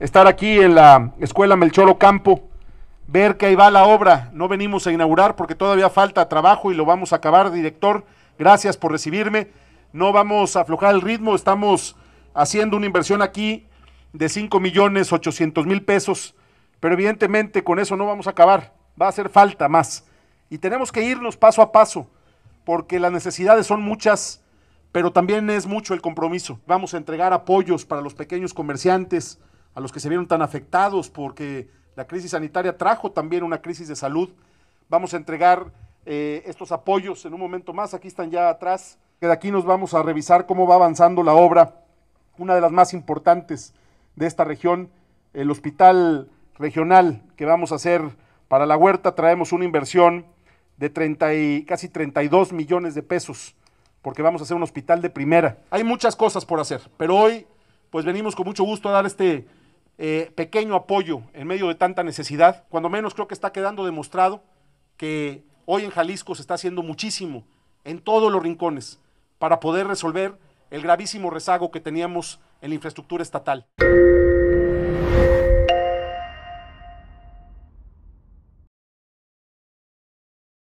estar aquí en la Escuela Melchoro Campo, ver que ahí va la obra. No venimos a inaugurar porque todavía falta trabajo y lo vamos a acabar, director. Gracias por recibirme. No vamos a aflojar el ritmo, estamos haciendo una inversión aquí de 5 millones 800 mil pesos, pero evidentemente con eso no vamos a acabar, va a hacer falta más. Y tenemos que irnos paso a paso, porque las necesidades son muchas, pero también es mucho el compromiso. Vamos a entregar apoyos para los pequeños comerciantes, a los que se vieron tan afectados porque la crisis sanitaria trajo también una crisis de salud. Vamos a entregar eh, estos apoyos en un momento más. Aquí están ya atrás. De aquí nos vamos a revisar cómo va avanzando la obra, una de las más importantes de esta región, el hospital regional que vamos a hacer para la huerta. Traemos una inversión de 30 casi 32 millones de pesos porque vamos a hacer un hospital de primera. Hay muchas cosas por hacer, pero hoy pues venimos con mucho gusto a dar este eh, pequeño apoyo en medio de tanta necesidad. Cuando menos creo que está quedando demostrado que hoy en Jalisco se está haciendo muchísimo en todos los rincones para poder resolver el gravísimo rezago que teníamos en la infraestructura estatal.